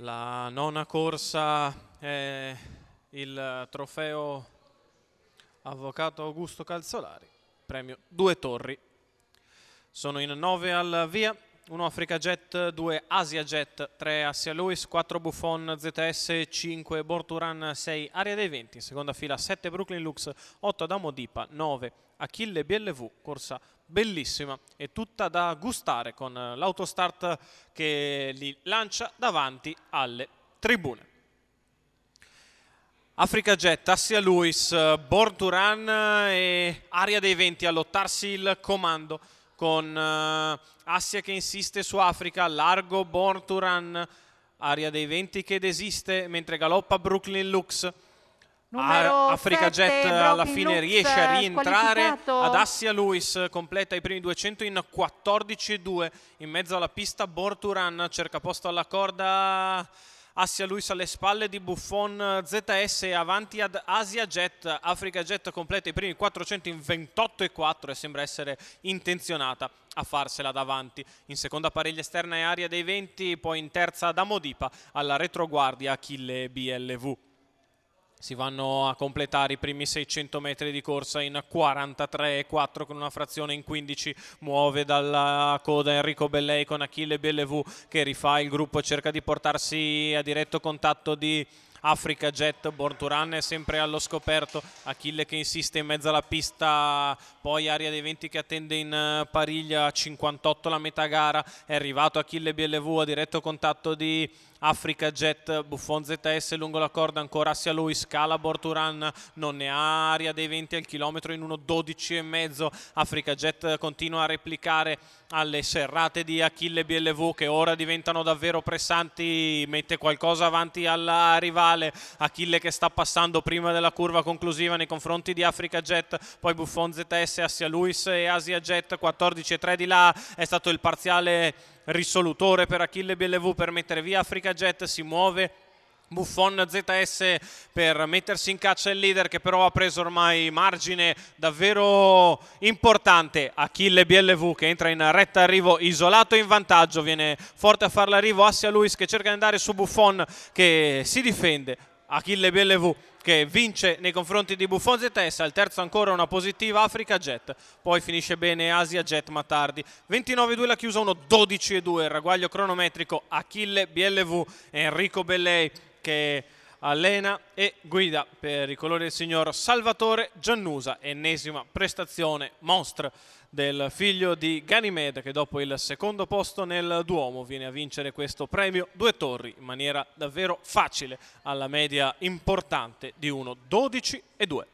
La nona corsa è il trofeo Avvocato Augusto Calzolari, premio Due Torri. Sono in nove al via. 1 Africa Jet, 2 Asia Jet, 3 Asia Lewis, 4 Buffon ZS, 5 Borturan, 6 Aria dei Venti, in seconda fila 7 Brooklyn Lux, 8 Adamo Dipa, 9 Achille BLV, corsa bellissima e tutta da gustare con l'autostart che li lancia davanti alle tribune. Africa Jet, Assia Lewis, Borturan e Aria dei Venti a lottarsi il comando con eh, Assia che insiste su Africa, largo Born to Run, aria dei venti che desiste mentre galoppa Brooklyn Lux. Africa 7, Jet eh, alla fine Lux riesce a eh, rientrare ad Assia Lewis, completa i primi 200 in 14-2 in mezzo alla pista Born to Run, cerca posto alla corda Assia Luis alle spalle di Buffon ZS, avanti ad Asia Jet, Africa Jet completa i primi 400 in 28 e 4 e sembra essere intenzionata a farsela davanti. In seconda pareglia esterna e aria dei 20, poi in terza da Modipa alla retroguardia Achille BLV si vanno a completare i primi 600 metri di corsa in 43-4 con una frazione in 15 muove dalla coda Enrico Bellei con Achille Bellevù che rifà il gruppo cerca di portarsi a diretto contatto di Africa Jet, Borturan è sempre allo scoperto, Achille che insiste in mezzo alla pista, poi Aria dei Venti che attende in eh, pariglia, 58 la metà gara, è arrivato Achille Biellevù a diretto contatto di Africa Jet, Buffon ZS lungo la corda ancora sia lui, scala Borturan, non ne ha aria dei 20 al chilometro in 1.12,5. Africa Jet continua a replicare alle serrate di Achille BLV che ora diventano davvero pressanti, mette qualcosa avanti alla rivale, Achille che sta passando prima della curva conclusiva nei confronti di Africa Jet, poi Buffon ZS, Asia Luis e Asia Jet 14.3 di là, è stato il parziale risolutore per Achille BLV per mettere via Africa Jet, si muove Buffon ZS per mettersi in caccia il leader che però ha preso ormai margine davvero importante Achille BLV che entra in retta arrivo isolato in vantaggio viene forte a fare l'arrivo Assia Luis che cerca di andare su Buffon che si difende Achille Bellevue che vince nei confronti di Buffon Zetessa, al terzo ancora una positiva Africa Jet, poi finisce bene Asia Jet ma tardi. 29-2 la chiusa 1, 12-2 il raguaglio cronometrico Achille Bellevue e Enrico Bellei che allena e guida per i colori del signor Salvatore Giannusa, ennesima prestazione mostra del figlio di Ganimede che dopo il secondo posto nel Duomo viene a vincere questo premio Due Torri in maniera davvero facile alla media importante di 1.12 e 2.